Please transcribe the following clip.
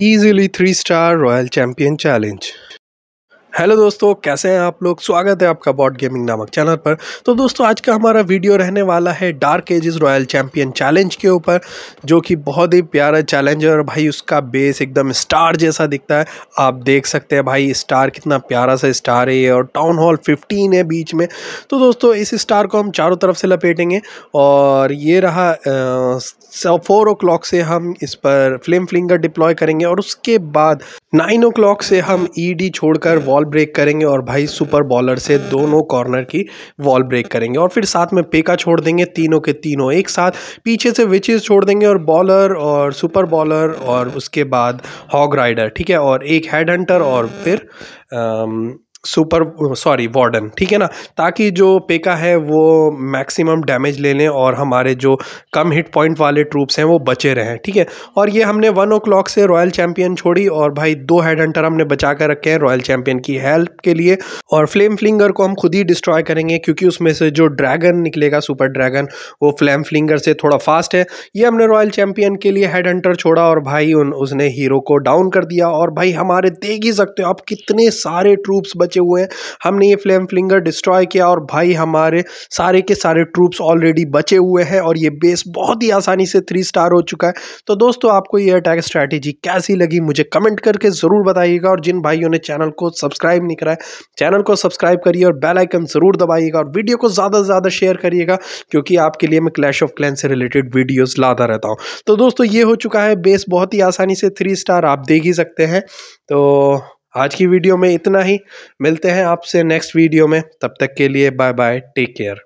easily 3 star Royal Champion Challenge. Hello दोस्तों कैसे हैं आप लोग स्वागत है आपका बॉट गेमिंग नामक चैनल पर तो दोस्तों आज का हमारा वीडियो रहने वाला है dark ages royal champion challenge के ऊपर जो कि बहुत ही प्यारा चैलेंज है और भाई उसका बेस एकदम स्टार जैसा दिखता है आप देख सकते हैं भाई स्टार कितना प्यारा सा स्टार है और टाउन हॉल फिफ्टीन है बीच में तो दोस्तों इस स्टार को हम चारों तरफ से लपेटेंगे और ये रहा फोर ओ क्लॉक से हम इस पर फ्लेम फ्लिंगर डिप्लॉय करेंगे और उसके बाद नाइन ओ क्लॉक से हम ई e डी छोड़कर वॉल वॉल ब्रेक करेंगे और भाई सुपर बॉलर से दोनों कॉर्नर की बॉल ब्रेक करेंगे और फिर साथ में पेका छोड़ देंगे तीनों के तीनों एक साथ पीछे से विचेस छोड़ देंगे और बॉलर और सुपर बॉलर और उसके बाद हॉग राइडर ठीक है और एक हेड हंटर और फिर आम, सुपर सॉरी वार्डन ठीक है ना ताकि जो पेका है वो मैक्सिमम डैमेज ले लें और हमारे जो कम हिट पॉइंट वाले ट्रूप्स हैं वो बचे रहें ठीक है और ये हमने वन ओ क्लॉक से रॉयल चैम्पियन छोड़ी और भाई दो हेड हंटर हमने बचा कर रखे हैं रॉयल चैम्पियन की हेल्प के लिए और फ्लेम फ्लिंगर को हम खुद ही डिस्ट्रॉय करेंगे क्योंकि उसमें से जो ड्रैगन निकलेगा सुपर ड्रैगन वो फ्लेम फ्लिंगर से थोड़ा फास्ट है ये हमने रॉयल चैम्पियन के लिए हेड हंटर छोड़ा और भाई उन उसने हीरो को डाउन कर दिया और भाई हमारे देख ही सकते हो आप कितने सारे ट्रूप्स बचे बचे हुए हैं हमने ये फ्लेम फ्लिंगर डिस्ट्रॉय किया और भाई हमारे सारे के सारे ट्रूप्स ऑलरेडी बचे हुए हैं और ये बेस बहुत ही आसानी से थ्री स्टार हो चुका है तो दोस्तों आपको ये अटैक स्ट्रैटेजी कैसी लगी मुझे कमेंट करके ज़रूर बताइएगा और जिन भाइयों ने चैनल को सब्सक्राइब नहीं कराया चैनल को सब्सक्राइब करिए और बेल आइकन ज़रूर दबाइएगा और वीडियो को ज़्यादा से ज़्यादा शेयर करिएगा क्योंकि आपके लिए मैं क्लैश ऑफ क्लैन से रिलेटेड वीडियोज़ लाता रहता हूँ तो दोस्तों ये हो चुका है बेस बहुत ही आसानी से थ्री स्टार आप देख ही सकते हैं तो आज की वीडियो में इतना ही मिलते हैं आपसे नेक्स्ट वीडियो में तब तक के लिए बाय बाय टेक केयर